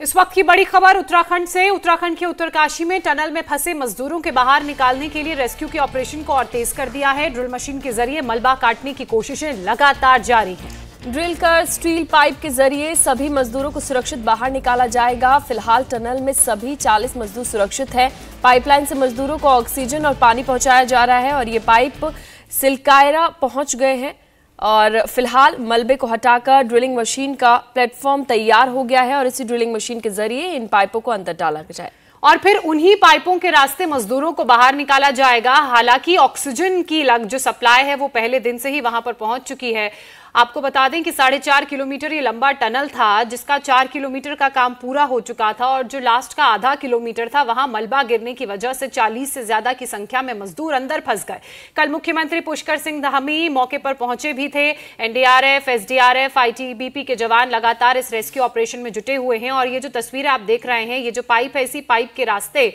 इस वक्त की बड़ी खबर उत्तराखंड से उत्तराखंड के उत्तरकाशी में टनल में फंसे मजदूरों के बाहर निकालने के लिए रेस्क्यू के ऑपरेशन को और तेज कर दिया है ड्रिल मशीन के जरिए मलबा काटने की कोशिशें लगातार जारी हैं ड्रिल कर स्टील पाइप के जरिए सभी मजदूरों को सुरक्षित बाहर निकाला जाएगा फिलहाल टनल में सभी 40 मजदूर सुरक्षित हैं पाइपलाइन से मजदूरों को ऑक्सीजन और पानी पहुंचाया जा रहा है और ये पाइप सिलकायरा पहुंच गए हैं और फिलहाल मलबे को हटाकर ड्रिलिंग मशीन का प्लेटफॉर्म तैयार हो गया है और इसी ड्रिलिंग मशीन के जरिए इन पाइपों को अंदर डाला जाए और फिर उन्हीं पाइपों के रास्ते मजदूरों को बाहर निकाला जाएगा हालांकि ऑक्सीजन की लग जो सप्लाई है वो पहले दिन से ही वहां पर पहुंच चुकी है आपको बता दें कि साढ़े चार किलोमीटर ये लंबा टनल था जिसका चार किलोमीटर का काम पूरा हो चुका था और जो लास्ट का आधा किलोमीटर था वहां मलबा गिरने की वजह से चालीस से ज्यादा की संख्या में मजदूर अंदर फंस गए कल मुख्यमंत्री पुष्कर सिंह धामी मौके पर पहुंचे भी थे एनडीआरएफ एसडीआरएफ आईटीबीपी के जवान लगातार इस रेस्क्यू ऑपरेशन में जुटे हुए हैं और ये जो तस्वीरें आप देख रहे हैं ये जो पाइप है इसी पाइप के रास्ते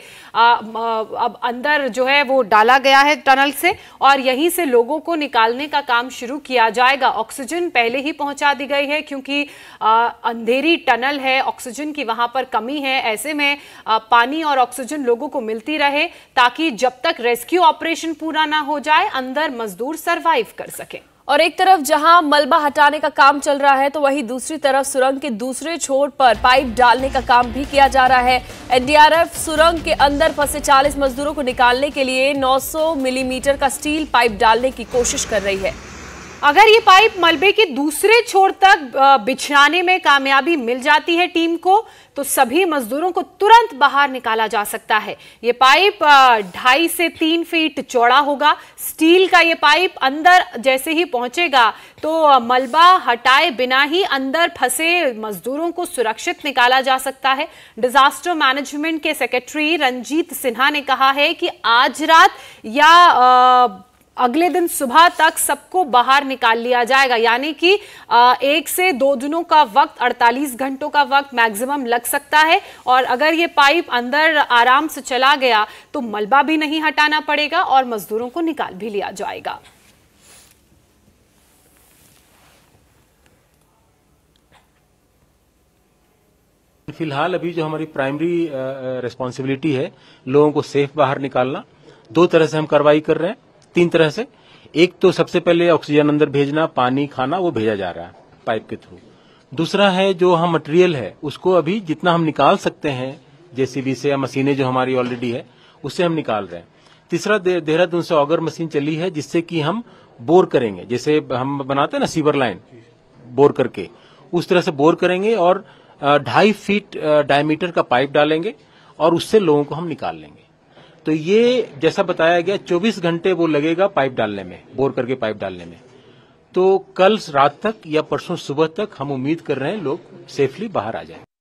अब अंदर जो है वो डाला गया है टनल से और यहीं से लोगों को निकालने का काम शुरू किया जाएगा ऑक्सीजन ऑक्सीजन पहले ही पहुंचा दी गई है क्योंकि अंधेरी टनल है ऑक्सीजन की वहां पर कमी है ऐसे में पानी और ऑक्सीजन लोगों को मिलती रहे ताकि जब तक रेस्क्यू ऑपरेशन पूरा ना हो जाए अंदर मजदूर सर्वाइव कर सके और एक तरफ जहां मलबा हटाने का काम चल रहा है तो वहीं दूसरी तरफ सुरंग के दूसरे छोर पर पाइप डालने का काम भी किया जा रहा है एनडीआरएफ सुरंग के अंदर फंसे 40 मजदूरों को निकालने के लिए 900 मिलीमीटर का स्टील पाइप डालने की कोशिश कर रही है अगर ये पाइप मलबे के दूसरे छोर तक बिछाने में कामयाबी मिल जाती है टीम को तो सभी मजदूरों को तुरंत बाहर निकाला जा सकता है ये पाइप ढाई से तीन फीट चौड़ा होगा स्टील का ये पाइप अंदर जैसे ही पहुंचेगा तो मलबा हटाए बिना ही अंदर फंसे मजदूरों को सुरक्षित निकाला जा सकता है डिजास्टर मैनेजमेंट के सेक्रेटरी रंजीत सिन्हा ने कहा है कि आज रात या आ, अगले दिन सुबह तक सबको बाहर निकाल लिया जाएगा यानी कि एक से दो दिनों का वक्त 48 घंटों का वक्त मैक्सिमम लग सकता है और अगर ये पाइप अंदर आराम से चला गया तो मलबा भी नहीं हटाना पड़ेगा और मजदूरों को निकाल भी लिया जाएगा फिलहाल अभी जो हमारी प्राइमरी रिस्पॉन्सिबिलिटी है लोगों को सेफ बाहर निकालना दो तरह से हम कार्रवाई कर रहे हैं तीन तरह से एक तो सबसे पहले ऑक्सीजन अंदर भेजना पानी खाना वो भेजा जा रहा है पाइप के थ्रू दूसरा है जो हम मटेरियल है उसको अभी जितना हम निकाल सकते हैं जेसीबी से या मशीनें जो हमारी ऑलरेडी है उससे हम निकाल रहे हैं तीसरा देहरादून से ऑगर मशीन चली है जिससे कि हम बोर करेंगे जैसे हम बनाते हैं ना सीवर लाइन बोर करके उस तरह से बोर करेंगे और ढाई फीट डायमीटर का पाइप डालेंगे और उससे लोगों को हम निकाल लेंगे तो ये जैसा बताया गया 24 घंटे वो लगेगा पाइप डालने में बोर करके पाइप डालने में तो कल रात तक या परसों सुबह तक हम उम्मीद कर रहे हैं लोग सेफली बाहर आ जाए